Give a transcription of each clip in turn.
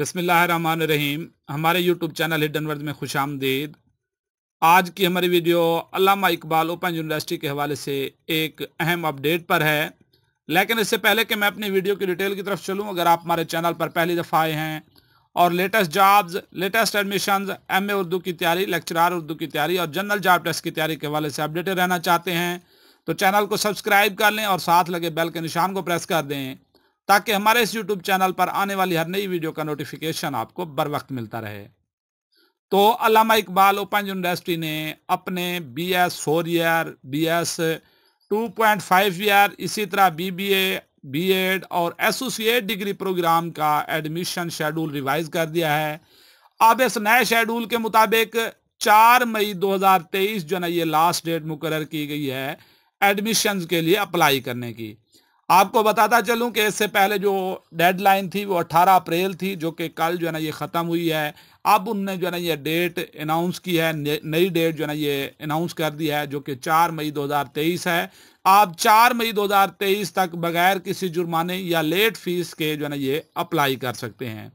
बसमीम हमारे YouTube channel hidden वर्द में खुश आमदीद आज की हमारी video Allama Iqbal Open University के हवाले से एक अहम अपडेट पर है लेकिन इससे पहले कि मैं अपनी वीडियो की डिटेल की तरफ चलूँ अगर आप हमारे चैनल पर पहली दफ़ा आए हैं और latest jobs latest admission M A Urdu की तैयारी लेक्चरार उर्दू की तैयारी और जनरल जॉब टेस्ट की तैयारी के हवाले से अपडेटेड रहना चाहते हैं तो चैनल को सब्सक्राइब कर लें और साथ लगे बेल के निशान को प्रेस कर दें ताकि हमारे इस यूट्यूब चैनल पर आने वाली हर नई वीडियो का नोटिफिकेशन आपको बर वक्त मिलता रहे तो अलामा इकबाल ओपन यूनिवर्सिटी ने अपने B S four year B S two point five year इसी तरह B B A B Ed और एसोसिएट डिग्री प्रोग्राम का एडमिशन शेड्यूल रिवाइज कर दिया है अब इस नए शेड्यूल के मुताबिक चार मई 2023 जो ना ये लास्ट डेट मुकर की गई है एडमिशन के लिए अप्लाई करने की आपको बताता चलूं कि इससे पहले जो डेडलाइन थी वो 18 अप्रैल थी जो कि कल जो है ना ये ख़त्म हुई है अब उनने जो है ना ये डेट अनाउंस की है नई डेट जो है ना ये अनाउंस कर दी है जो कि 4 मई 2023 है आप 4 मई 2023 तक बगैर किसी जुर्माने या लेट फीस के जो है ना ये अप्लाई कर सकते हैं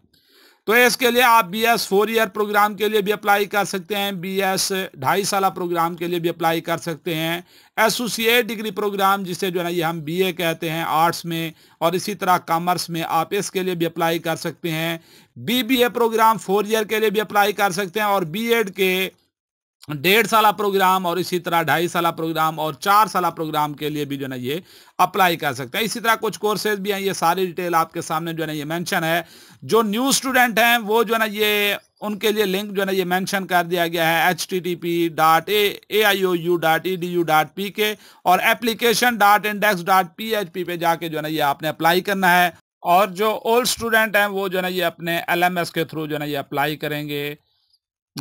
तो इसके लिए आप B S four year program के लिए भी अप्लाई कर सकते हैं बी एस ढाई साल प्रोग्राम के लिए भी अप्लाई कर सकते हैं एसोसिएट डिग्री प्रोग्राम जिसे जो है ना ये हम बी ए कहते हैं आर्ट्स में और इसी तरह कॉमर्स में आप इसके लिए भी अप्लाई कर सकते हैं B B A program four year के लिए भी अप्लाई कर सकते हैं और बी एड के डेढ़ साल प्रोग्राम और इसी तरह ढाई साल प्रोग्राम और चार साल प्रोग्राम के लिए भी जो है ना ये अप्लाई कर सकते हैं इसी तरह कुछ कोर्सेज भी हैं ये सारी डिटेल आपके सामने जो है ना ये मेंशन है जो न्यू स्टूडेंट हैं वो जो है ना ये उनके लिए लिंक जो है ना ये मेंशन कर दिया गया है H T T P dot A A I O U dot E D U dot P K और application dot index dot P H P पे जाके जो है ना ये आपने अप्लाई करना है और जो ओल्ड स्टूडेंट हैं वो जो है ना ये अपने एल एम एस के थ्रू जो है ना ये अप्लाई करेंगे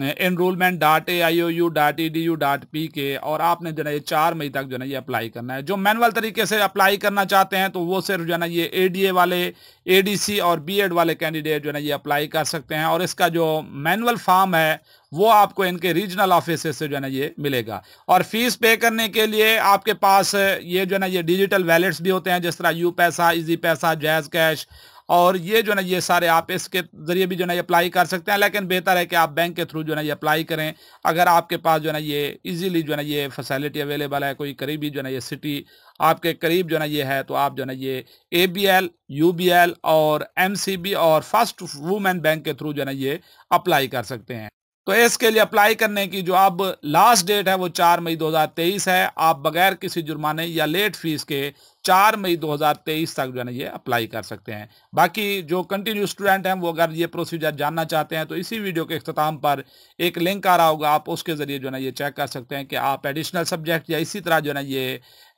enrolment dot A I O U dot E D U dot P K और आपने जो है ये चार मई तक जो है ये अप्लाई करना है जो मैनुअल तरीके से अप्लाई करना चाहते हैं तो वो सिर्फ जो है ना ये ए डी ए वाले ए डी सी और बी एड वाले कैंडिडेट जो है ना ये अप्लाई कर सकते हैं और इसका जो मैनुअल फॉर्म है वो आपको इनके रीजनल ऑफिस से जो है ना ये मिलेगा और फीस पे करने के लिए आपके पास ये जो है ना ये डिजिटल वैलेट्स भी होते हैं जिस तरह यू पैसा इजी पैसा जैज़ कैश और ये जो ना ये सारे आप इसके ज़रिए भी जो ना ये अप्लाई कर सकते हैं लेकिन बेहतर है कि आप बैंक के थ्रू जो ना ये अप्लाई करें अगर आपके पास जो ना ये इजीली जो ना ये फैसिलिटी अवेलेबल है कोई करीबी जो ना ये सिटी आपके करीब जो ना ये है तो आप जो ना ये A B L U B L और एम सी बी और फर्स्ट वुमेन बैंक के थ्रू जो ना ये अप्लाई कर सकते हैं तो इसके लिए अप्लाई करने की जो अब लास्ट डेट है वो चार मई 2023 है आप बगैर किसी जुर्माने या लेट फीस के चार मई 2023 तक जो है ना ये अप्लाई कर सकते हैं बाकी जो कंटिन्यू स्टूडेंट हैं वो अगर ये प्रोसीजर जानना चाहते हैं तो इसी वीडियो के अख्ताम पर एक लिंक आ रहा होगा आप उसके ज़रिए जो है ना ये चेक कर सकते हैं कि आप एडिशनल सब्जेक्ट या इसी तरह जो है ना ये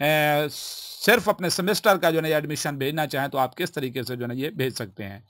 ए, सिर्फ अपने सेमेस्टर का जो है ना एडमिशन भेजना चाहें तो आप किस तरीके से जो है ना ये भेज सकते हैं